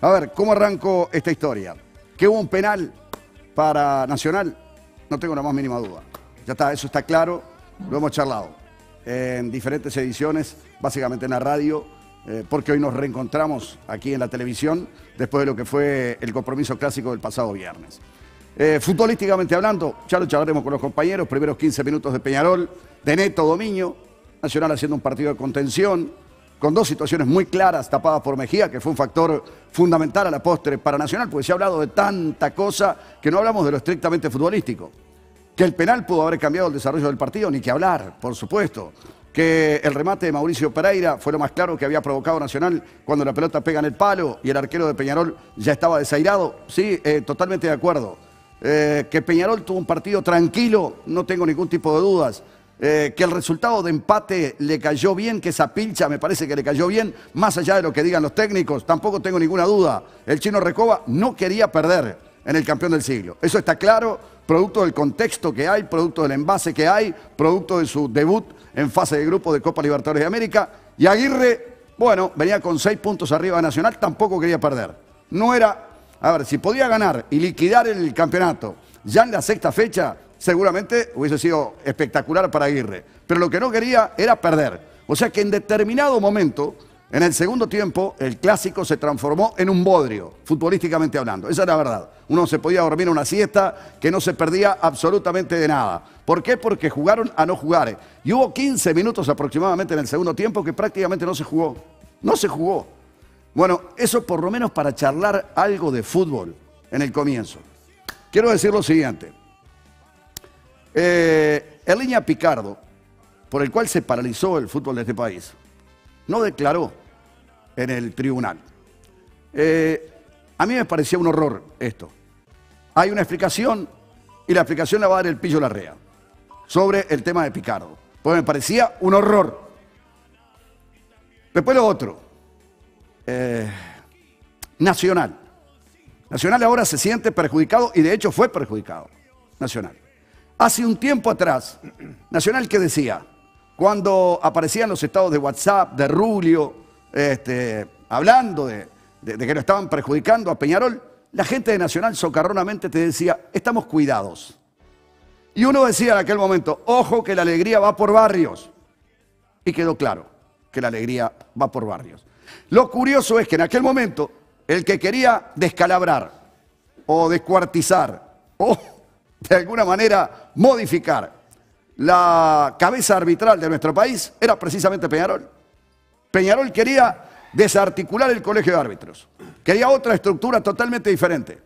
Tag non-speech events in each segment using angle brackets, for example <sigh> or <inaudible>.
A ver, ¿cómo arrancó esta historia? Que hubo un penal para Nacional, no tengo la más mínima duda. Ya está, eso está claro, lo hemos charlado en diferentes ediciones, básicamente en la radio, eh, porque hoy nos reencontramos aquí en la televisión después de lo que fue el compromiso clásico del pasado viernes. Eh, futbolísticamente hablando, ya lo charlaremos con los compañeros, primeros 15 minutos de Peñarol, de Neto Dominio, Nacional haciendo un partido de contención, con dos situaciones muy claras tapadas por Mejía, que fue un factor fundamental a la postre para Nacional, porque se ha hablado de tanta cosa que no hablamos de lo estrictamente futbolístico. Que el penal pudo haber cambiado el desarrollo del partido, ni que hablar, por supuesto. Que el remate de Mauricio Pereira fue lo más claro que había provocado Nacional cuando la pelota pega en el palo y el arquero de Peñarol ya estaba desairado. Sí, eh, totalmente de acuerdo. Eh, que Peñarol tuvo un partido tranquilo, no tengo ningún tipo de dudas eh, que el resultado de empate le cayó bien, que esa pincha me parece que le cayó bien, más allá de lo que digan los técnicos, tampoco tengo ninguna duda. El chino Recoba no quería perder en el campeón del siglo. Eso está claro, producto del contexto que hay, producto del envase que hay, producto de su debut en fase de grupo de Copa Libertadores de América. Y Aguirre, bueno, venía con seis puntos arriba de Nacional, tampoco quería perder. No era, a ver, si podía ganar y liquidar el campeonato ya en la sexta fecha, seguramente hubiese sido espectacular para Aguirre. Pero lo que no quería era perder. O sea que en determinado momento, en el segundo tiempo, el clásico se transformó en un bodrio, futbolísticamente hablando. Esa era la verdad. Uno se podía dormir una siesta que no se perdía absolutamente de nada. ¿Por qué? Porque jugaron a no jugar. Y hubo 15 minutos aproximadamente en el segundo tiempo que prácticamente no se jugó. No se jugó. Bueno, eso por lo menos para charlar algo de fútbol en el comienzo. Quiero decir lo siguiente. Eh, el línea Picardo, por el cual se paralizó el fútbol de este país, no declaró en el tribunal. Eh, a mí me parecía un horror esto. Hay una explicación y la explicación la va a dar el Pillo Larrea sobre el tema de Picardo. Pues me parecía un horror. Después lo otro. Eh, Nacional. Nacional ahora se siente perjudicado y de hecho fue perjudicado. Nacional. Hace un tiempo atrás, Nacional que decía, cuando aparecían los estados de WhatsApp, de Rulio, este, hablando de, que lo estaban perjudicando a Peñarol, la gente de Nacional socarronamente te decía, estamos cuidados. Y uno decía en aquel momento, ojo que la alegría va por barrios. Y quedó claro que la alegría va por barrios. Lo curioso es que en aquel momento el que quería descalabrar o descuartizar o ¡oh! de alguna manera modificar la cabeza arbitral de nuestro país era precisamente Peñarol. Peñarol quería desarticular el colegio de árbitros, quería otra estructura totalmente diferente.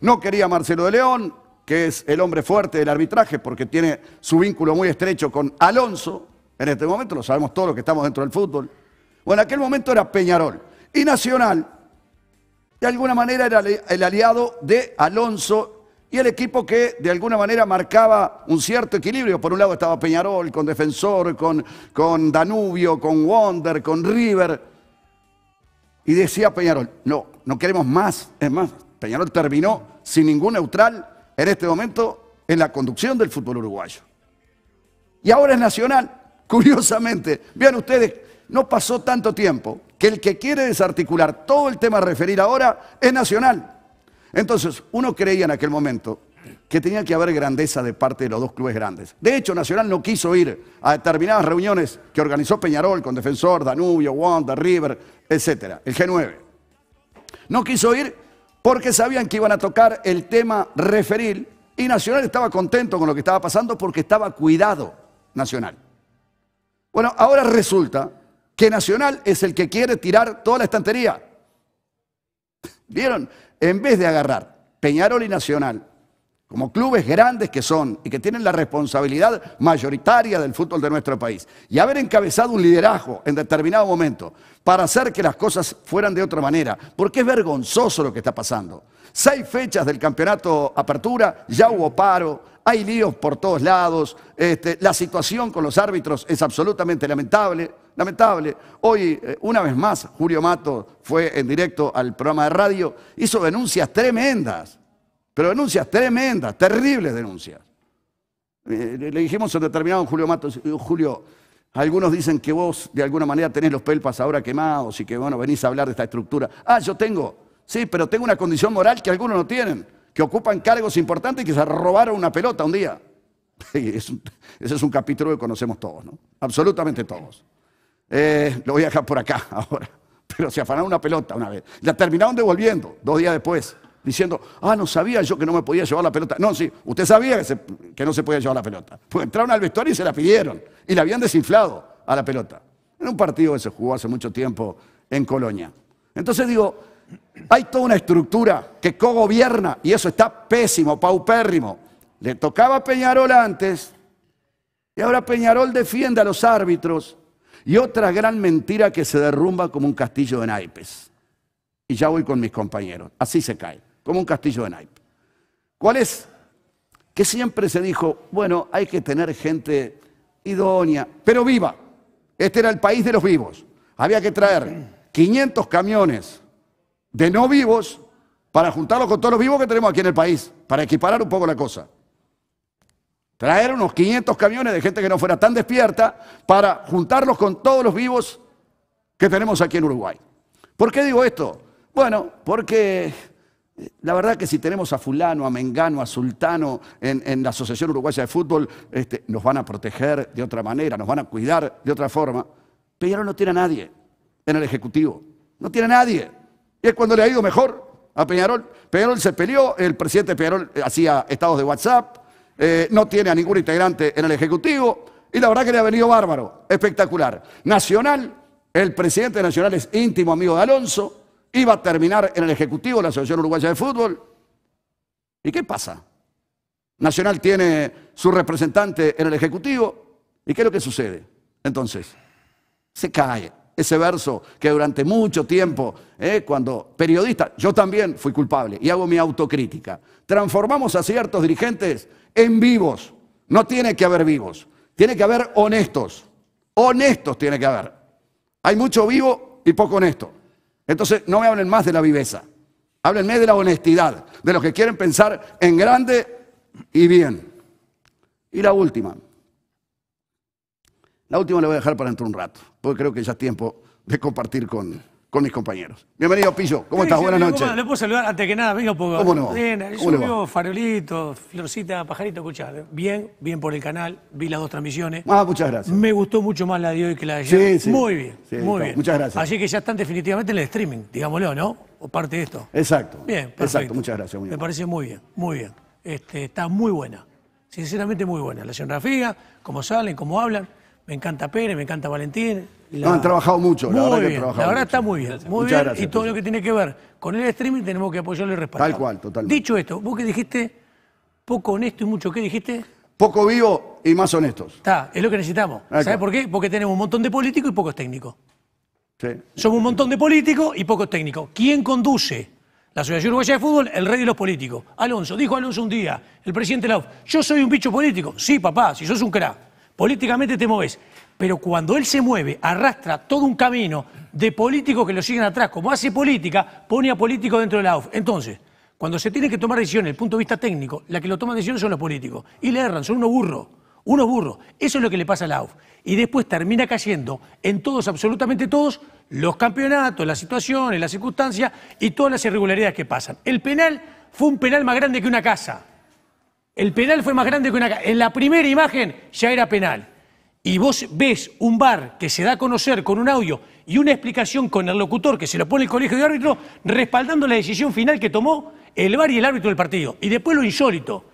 No quería Marcelo de León, que es el hombre fuerte del arbitraje porque tiene su vínculo muy estrecho con Alonso, en este momento lo sabemos todos los que estamos dentro del fútbol. Bueno, en aquel momento era Peñarol. Y Nacional, de alguna manera, era el aliado de Alonso y el equipo que de alguna manera marcaba un cierto equilibrio. Por un lado estaba Peñarol con Defensor, con, con Danubio, con Wonder, con River. Y decía Peñarol, no, no queremos más. Es más, Peñarol terminó sin ningún neutral en este momento en la conducción del fútbol uruguayo. Y ahora es Nacional. <laughs> Curiosamente, vean ustedes, no pasó tanto tiempo que el que quiere desarticular todo el tema a referir ahora es Nacional. Entonces, uno creía en aquel momento que tenía que haber grandeza de parte de los dos clubes grandes. De hecho, Nacional no quiso ir a determinadas reuniones que organizó Peñarol con Defensor, Danubio, Wanda, River, etc. El G9. No quiso ir porque sabían que iban a tocar el tema referil y Nacional estaba contento con lo que estaba pasando porque estaba cuidado Nacional. Bueno, ahora resulta que Nacional es el que quiere tirar toda la estantería. ¿Vieron? en vez de agarrar Peñarol y Nacional, como clubes grandes que son y que tienen la responsabilidad mayoritaria del fútbol de nuestro país, y haber encabezado un liderazgo en determinado momento para hacer que las cosas fueran de otra manera, porque es vergonzoso lo que está pasando. Seis fechas del campeonato apertura, ya hubo paro, hay líos por todos lados, este, la situación con los árbitros es absolutamente lamentable lamentable. Hoy, eh, una vez más, Julio Mato fue en directo al programa de radio, hizo denuncias tremendas, pero denuncias tremendas, terribles denuncias. Eh, le dijimos en determinado Julio Mato, eh, Julio, algunos dicen que vos de alguna manera tenés los pelpas ahora quemados y que bueno, venís a hablar de esta estructura. Ah, yo tengo, sí, pero tengo una condición moral que algunos no tienen, que ocupan cargos importantes y que se robaron una pelota un día. <laughs> Ese es un capítulo que conocemos todos, ¿no? Absolutamente todos. Eh, lo voy a dejar por acá <laughs> ahora. Pero se afanaron una pelota una vez. La terminaron devolviendo dos días después, diciendo, ah, no sabía yo que no me podía llevar la pelota. No, sí, usted sabía que, no se podía llevar la pelota. Pues entraron al vestuario y se la pidieron. Y la habían desinflado a la pelota. En un partido que se jugó hace mucho tiempo en Colonia. Entonces digo, hay toda una estructura que co-gobierna y eso está pésimo, paupérrimo. Le tocaba a Peñarol antes y ahora Peñarol defiende a los árbitros y otra gran mentira que se derrumba como un castillo de naipes. Y ya voy con mis compañeros. Así se cae, como un castillo de naipes. ¿Cuál es? Que siempre se dijo, bueno, hay que tener gente idónea, pero viva. Este era el país de los vivos. Había que traer 500 camiones de no vivos para juntarlos con todos los vivos que tenemos aquí en el país, para equiparar un poco la cosa traer unos 500 camiones de gente que no fuera tan despierta para juntarlos con todos los vivos que tenemos aquí en Uruguay. ¿Por qué digo esto? Bueno, porque eh, la verdad que si tenemos a fulano, a Mengano, a Sultano en, la Asociación Uruguaya de Fútbol, este, nos van a proteger de otra manera, nos van a cuidar de otra forma. Peñarol no tiene a nadie en el Ejecutivo, no tiene a nadie. Y es cuando le ha ido mejor a Peñarol. Peñarol se peleó, el presidente Peñarol eh, hacía estados de WhatsApp, eh, no tiene a ningún integrante en el Ejecutivo y la verdad que le ha venido bárbaro, espectacular. Nacional, el presidente Nacional es íntimo amigo de Alonso, iba a terminar en el Ejecutivo la Asociación Uruguaya de Fútbol. ¿Y qué pasa? Nacional tiene su representante en el Ejecutivo. ¿Y qué es lo que sucede? Entonces, se cae ese verso que durante mucho tiempo, eh, cuando periodista, yo también fui culpable y hago mi autocrítica. Transformamos a ciertos dirigentes en vivos. No tiene que haber vivos, tiene que haber honestos. Honestos tiene que haber. Hay mucho vivo y poco honesto. Entonces no me hablen más de la viveza, háblenme de la honestidad, de los que quieren pensar en grande y bien. Y la última, la última la voy a dejar para dentro un rato, porque creo que ya es tiempo de compartir con, con mis compañeros. Bienvenido, Pillo. ¿Cómo estás? Buenas noches. ¿Le puedo saludar? Antes que nada, venga, poco. ¿Cómo no? Bien, ¿Cómo yo Farolito, Florcita, Pajarito, escuchá. Bien, bien por el canal. Vi las dos transmisiones. Ah, muchas gracias. Me gustó mucho más la de hoy que la de ayer. Sí, sí. Muy bien, muy bien. Muchas gracias. Así que ya están definitivamente en el streaming, digámoslo, ¿no? O parte de esto. Exacto. Bien, perfecto. Exacto, muchas gracias. Muy Me parece muy bien, muy bien. Este, está muy buena. Sinceramente muy buena. La Figa, cómo salen, cómo hablan. Me encanta Pérez, me encanta Valentín. No, han trabajado mucho, muy la verdad han trabajado La verdad está muy bien, muy bien. y todo lo que tiene que ver con el streaming tenemos que apoyarlo y respaldarlo. Tal cual, totalmente. Dicho esto, vos que dijiste poco honesto y mucho, ¿qué dijiste? Poco vivo y más honestos. Está, es lo que necesitamos. ¿Sabes por qué? Porque tenemos un montón de políticos y pocos técnicos. Sí. Somos un montón de políticos y pocos técnicos. ¿Quién conduce? La Asociación Uruguaya de Fútbol, el rey de los políticos. Alonso, dijo Alonso un día, el presidente Lauf, yo soy un bicho político. Sí, papá, si sos un crack políticamente te mueves, Pero cuando él se mueve, arrastra todo un camino de políticos que lo siguen atrás. Como hace política, pone a políticos dentro de la UF. Entonces, cuando se tiene que tomar decisiones desde el punto de vista técnico, la que lo toma decisiones son los políticos. Y le erran, son unos burros. Unos burros. Eso es lo que le pasa a la UF. Y después termina cayendo en todos, absolutamente todos, los campeonatos, las situaciones, las circunstancias y todas las irregularidades que pasan. El penal fue un penal más grande que una casa. El penal fue más grande que una... En la primera imagen ya era penal. Y vos ves un bar que se da a conocer con un audio y una explicación con el locutor que se lo pone el colegio de árbitro respaldando la decisión final que tomó el bar y el árbitro del partido. Y después lo insólito,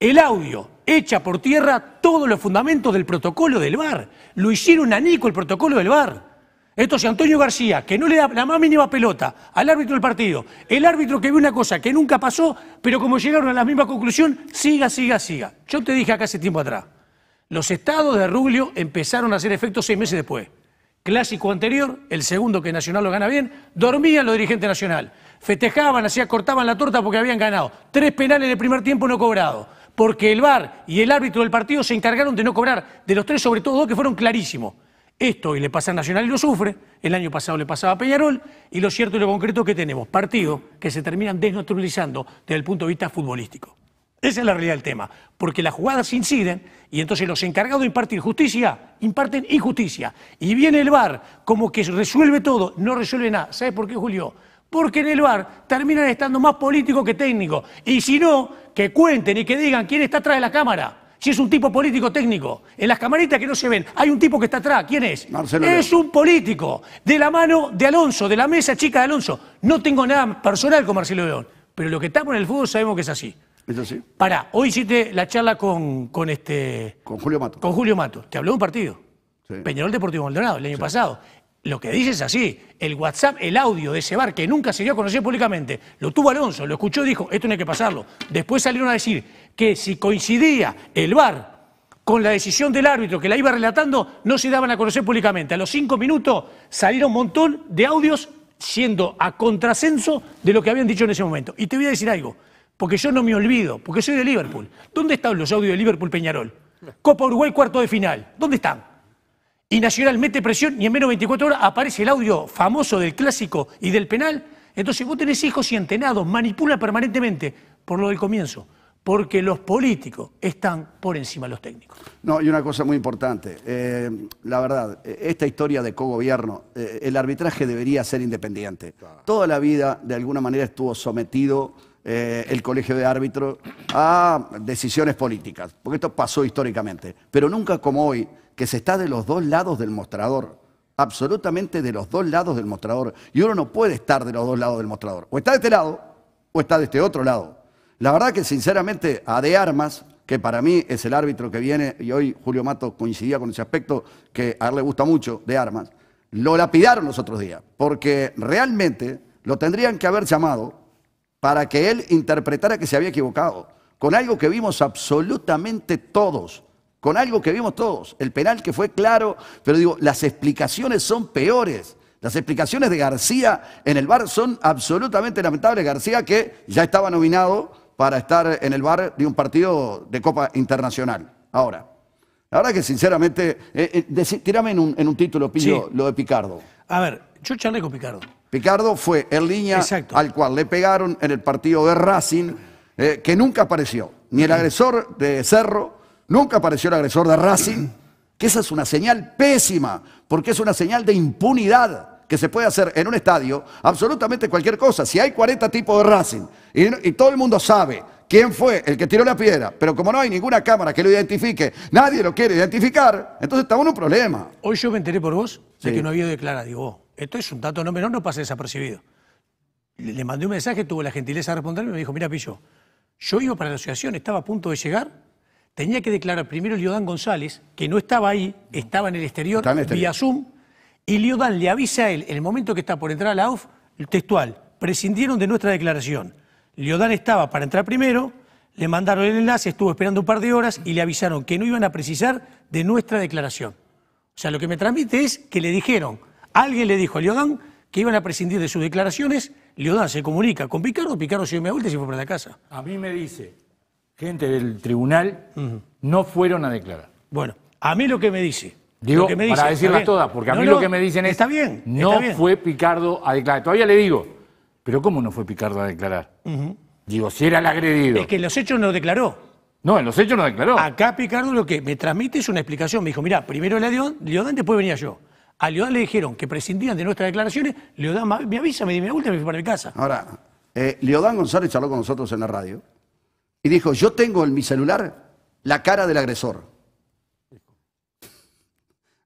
el audio echa por tierra todos los fundamentos del protocolo del bar. Lo hicieron a Nico el protocolo del bar. Entonces, Antonio García, que no le da la más mínima pelota al árbitro del partido, el árbitro que vio una cosa que nunca pasó, pero como llegaron a la misma conclusión, siga, siga, siga. Yo te dije acá hace tiempo atrás, los estados de Ruglio empezaron a hacer efecto seis meses después. Clásico anterior, el segundo que Nacional lo gana bien, dormían los dirigentes Nacional. Festejaban, hacían, cortaban la torta porque habían ganado. Tres penales en el primer tiempo no cobrado, porque el VAR y el árbitro del partido se encargaron de no cobrar, de los tres sobre todo dos que fueron clarísimos. Esto y le pasa a Nacional y lo sufre, el año pasado le pasaba a Peñarol, y lo cierto y lo concreto que tenemos, partidos que se terminan desnaturalizando desde el punto de vista futbolístico. Esa es la realidad del tema, porque las jugadas inciden y entonces los encargados de impartir justicia imparten injusticia. Y viene el VAR como que resuelve todo, no resuelve nada. ¿Sabes por qué, Julio? Porque en el VAR terminan estando más políticos que técnicos. Y si no, que cuenten y que digan quién está atrás de la cámara. Si es un tipo político técnico, en las camaritas que no se ven, hay un tipo que está atrás. ¿Quién es? Marcelo es un político, de la mano de Alonso, de la mesa chica de Alonso. No tengo nada personal con Marcelo León, pero lo que está con el fútbol sabemos que es así. ¿Es así? Pará, hoy hiciste la charla con, con este. Con Julio Mato. Con Julio Mato. Te habló de un partido. Peñarol Deportivo Maldonado, el año pasado. Lo que dice es así. El WhatsApp, el audio de ese bar que nunca se dio a conocer públicamente, lo tuvo Alonso, lo escuchó y dijo, esto no hay que pasarlo. Después salieron a decir que si coincidía el bar con la decisión del árbitro que la iba relatando, no se daban a conocer públicamente. A los cinco minutos salieron un montón de audios siendo a contrasenso de lo que habían dicho en ese momento. Y te voy a decir algo, porque yo no me olvido, porque soy de Liverpool. ¿Dónde están los audios de Liverpool Peñarol? Copa Uruguay cuarto de final. ¿Dónde están? y Nacional mete presión y en menos de 24 horas aparece el audio famoso del clásico y del penal. Entonces vos tenés hijos y antenados, manipula permanentemente por lo del comienzo, porque los políticos están por encima de los técnicos. No, y una cosa muy importante, eh, la verdad, e, esta historia de cogobierno, eh, el arbitraje debería ser independiente. Toda la vida de alguna manera estuvo sometido eh, el colegio de árbitros a decisiones políticas, porque esto pasó históricamente, pero nunca como hoy, que se está de los dos lados del mostrador, absolutamente de los dos lados del mostrador, y uno no puede estar de los dos lados del mostrador, o está de este lado o está de este otro lado. La verdad que sinceramente a de armas, que para mí es el árbitro que viene, y hoy Julio Mato coincidía con ese aspecto que a él le gusta mucho, de armas, lo lapidaron los otros días, porque realmente lo tendrían que haber llamado para que él interpretara que se había equivocado, con algo que vimos absolutamente todos, con algo que vimos todos, el penal que fue claro, pero digo, las explicaciones son peores. Las explicaciones de García en el bar son absolutamente lamentables. García que ya estaba nominado para estar en el bar de un partido de Copa Internacional. Ahora, la verdad que sinceramente, eh, eh en un, en un título, Pillo, lo de Picardo. A ver, yo charlé con Picardo. Picardo fue el línea al cual le pegaron en el partido de Racing, eh, que nunca apareció. Ni el agresor de Cerro, nunca apareció el agresor de Racing, que esa es una señal pésima, porque es una señal de impunidad que se puede hacer en un estadio absolutamente cualquier cosa. Si hay 40 tipos de Racing y, todo el mundo sabe quién fue el que tiró la piedra, pero como no hay ninguna cámara que lo identifique, nadie lo quiere identificar, entonces estamos en un problema. Hoy yo me enteré por vos de que no había declarado, digo, esto es un dato no menor, no pasa desapercibido. Le, mandé un mensaje, tuvo la gentileza de responderme y me dijo, mira, Pillo, yo iba para la asociación, estaba a punto de llegar, tenía que declarar primero Liodán González, que no estaba ahí, estaba en el exterior, vía Zoom, y Liodán le avisa a él, en el momento que está por entrar a la el textual, prescindieron de nuestra declaración. Liodán estaba para entrar primero, le mandaron el enlace, estuvo esperando un par de horas y le avisaron que no iban a precisar de nuestra declaración. O sea, lo que me transmite es que le dijeron, Alguien le dijo a Leodán que iban a prescindir de sus declaraciones. Leodán se comunica con Picardo, Picardo se dio mi vuelta y se fue para la casa. A mí me dice, gente del tribunal no fueron a declarar. Bueno, a mí lo que me dice. Digo, que me para decirlas todas, porque a mí lo que me dicen es. Está bien. no fue Picardo a declarar. Todavía le digo, pero ¿cómo no fue Picardo a declarar? Digo, si era el agredido. Es que en los hechos no declaró. No, en los hechos no declaró. Acá Picardo lo que me transmite es una explicación. Me dijo, mira, primero el Leodán, después venía yo. A Leodán le dijeron que prescindían de nuestras declaraciones. Leodán me avisa, me dice, mi gusta, y me fui para mi casa. Ahora, eh, Leodán González charló con nosotros en la radio y dijo: Yo tengo en mi celular la cara del agresor.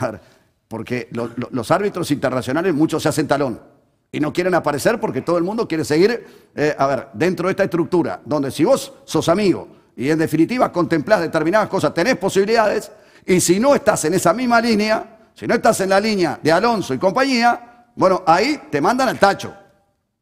ver, porque los árbitros internacionales muchos se hacen talón y no quieren aparecer porque todo el mundo quiere seguir, eh, a ver, dentro de esta estructura, donde si vos sos amigo y en definitiva contemplás determinadas cosas, tenés posibilidades, y si no estás en esa misma línea, si no estás en la línea de Alonso y compañía, bueno, ahí te mandan al tacho.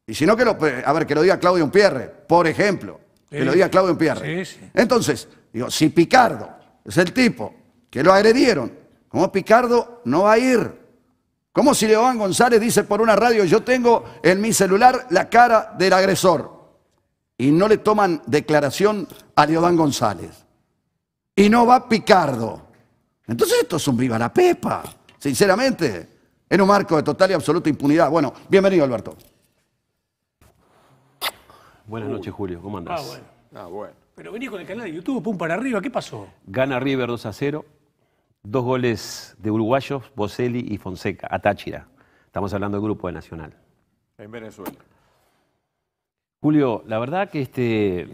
Y si no, que lo, a ver, que lo diga Claudio Pierre, por ejemplo. que lo diga Claudio Pierre. Entonces, digo, si Picardo es el tipo que lo agredieron, ¿cómo Picardo no va a ir? ¿Cómo si León González dice por una radio, yo tengo en mi celular la cara del agresor? Y no le toman declaración a Leodán González. Y no va Picardo. Entonces esto es un viva la pepa sinceramente, en un marco de total y absoluta impunidad. Bueno, bienvenido Alberto. Buenas noches, Julio. ¿Cómo andás? Ah, bueno. Ah, Pero venís con el canal de YouTube, pum, para arriba. ¿Qué pasó? Gana River 2 a 0. Dos goles de uruguayos, Boselli y Fonseca, a Táchira. Estamos hablando del grupo de Nacional. En Venezuela. Julio, la verdad que, este,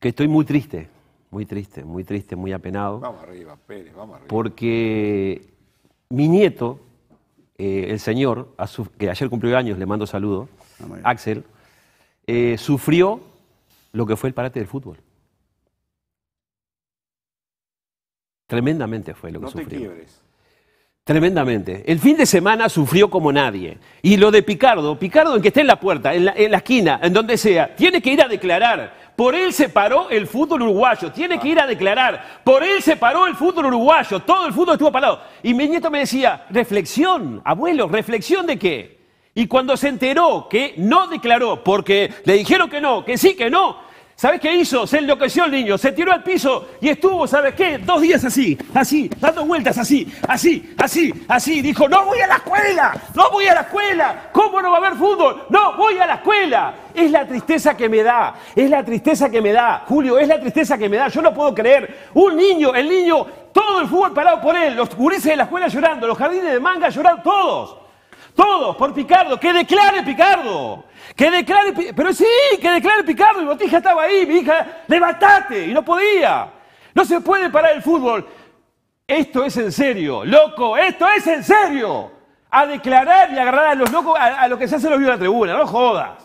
que estoy muy triste. Muy triste, muy triste, muy apenado. Vamos arriba, Pérez, vamos arriba. Porque mi nieto, eh, el señor, que ayer cumplió años, le mando saludo, ah, Axel, eh, sufrió lo que fue el parate del fútbol. Tremendamente fue lo que sufrió. Tremendamente. El fin de semana sufrió como nadie. Y lo de Picardo, Picardo en que esté en la puerta, en la, esquina, en donde sea, tiene que ir a declarar. Por él se paró el fútbol uruguayo. Tiene que ir a declarar. Por él se paró el fútbol uruguayo. Todo el fútbol estuvo parado. Y mi nieto me decía, reflexión, abuelo, reflexión de qué. Y cuando se enteró que no declaró, porque le dijeron que no, que sí, que no, ¿Sabes qué hizo? Se enloqueció el niño, se tiró al piso y estuvo, ¿sabes qué? Dos días así, así, dando vueltas, así, así, así, así. Dijo, no voy a la escuela, no voy a la escuela, ¿cómo no va a haber fútbol? No voy a la escuela. Es la tristeza que me da, es la tristeza que me da, Julio, es la tristeza que me da. Yo no puedo creer. Un niño, el niño, todo el fútbol parado por él, los gurises de la escuela llorando, los jardines de manga llorando, todos. Todos, por Picardo, que declare Picardo. Que declare, pero sí, que declare Picardo. Mi botija estaba ahí, mi hija, levántate Y no podía. No se puede parar el fútbol. Esto es en serio, loco, esto es en serio. A declarar y agarrar a los locos, a, lo que se hace los vio la tribuna, no jodas.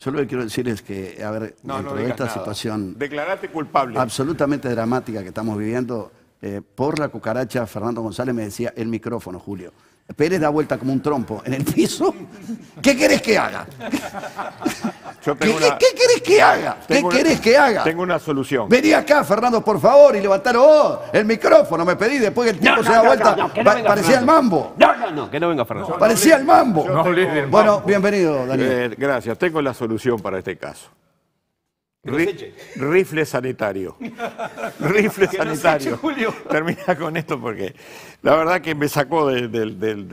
Yo lo que quiero decir es que, a ver, dentro de esta situación. Declarate culpable. Absolutamente dramática que estamos viviendo, eh, por la cucaracha, Fernando González me decía, el micrófono, Julio. Pérez da vuelta como un trompo en el piso. ¿Qué querés que haga? ¿Qué, querés que haga? ¿Qué que haga? Tengo una solución. Vení acá, Fernando, por favor, y levantaros oh, el micrófono, me pedí, después que el tiempo se da vuelta. parecía el mambo. No, no, no, que no venga Fernando. parecía el mambo. bueno, bienvenido, Daniel. Eh, gracias, tengo la solución para este caso rifle sanitario. <laughs> rifle sanitario. Julio. Termina con esto porque la verdad que me sacó del...